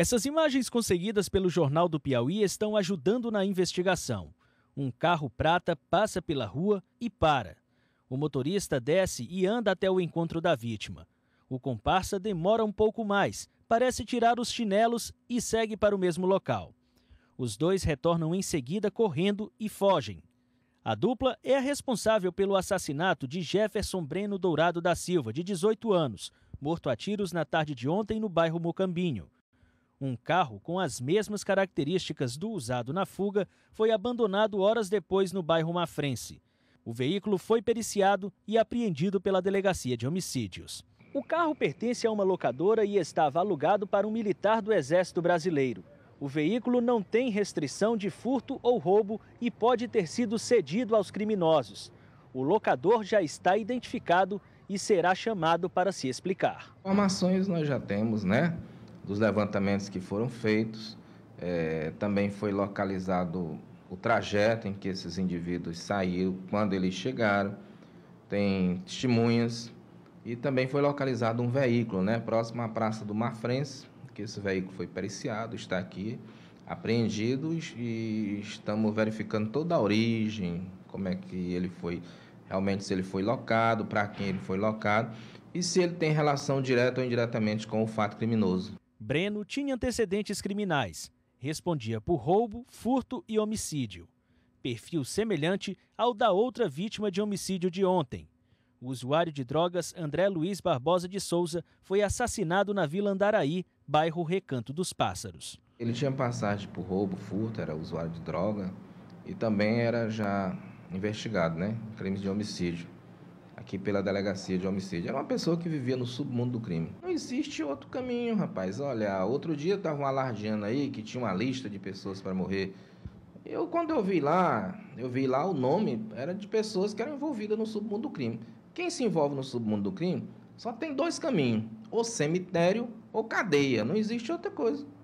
Essas imagens conseguidas pelo Jornal do Piauí estão ajudando na investigação. Um carro prata passa pela rua e para. O motorista desce e anda até o encontro da vítima. O comparsa demora um pouco mais, parece tirar os chinelos e segue para o mesmo local. Os dois retornam em seguida correndo e fogem. A dupla é a responsável pelo assassinato de Jefferson Breno Dourado da Silva, de 18 anos, morto a tiros na tarde de ontem no bairro Mocambinho. Um carro com as mesmas características do usado na fuga foi abandonado horas depois no bairro Mafrense. O veículo foi periciado e apreendido pela Delegacia de Homicídios. O carro pertence a uma locadora e estava alugado para um militar do Exército Brasileiro. O veículo não tem restrição de furto ou roubo e pode ter sido cedido aos criminosos. O locador já está identificado e será chamado para se explicar. Informações nós já temos, né? dos levantamentos que foram feitos. É, também foi localizado o trajeto em que esses indivíduos saíram, quando eles chegaram. Tem testemunhas. E também foi localizado um veículo, né, próximo à Praça do Mafrense, que esse veículo foi periciado, está aqui apreendido e estamos verificando toda a origem, como é que ele foi realmente se ele foi locado, para quem ele foi locado e se ele tem relação direta ou indiretamente com o fato criminoso. Breno tinha antecedentes criminais, respondia por roubo, furto e homicídio. Perfil semelhante ao da outra vítima de homicídio de ontem. O usuário de drogas André Luiz Barbosa de Souza foi assassinado na Vila Andaraí, bairro Recanto dos Pássaros. Ele tinha passagem por roubo, furto, era usuário de droga e também era já investigado, né? Crimes de homicídio aqui pela delegacia de homicídio. Era uma pessoa que vivia no submundo do crime. Não existe outro caminho, rapaz. Olha, outro dia estavam alardeando aí que tinha uma lista de pessoas para morrer. Eu, quando eu vi lá, eu vi lá o nome, era de pessoas que eram envolvidas no submundo do crime. Quem se envolve no submundo do crime só tem dois caminhos: ou cemitério ou cadeia. Não existe outra coisa.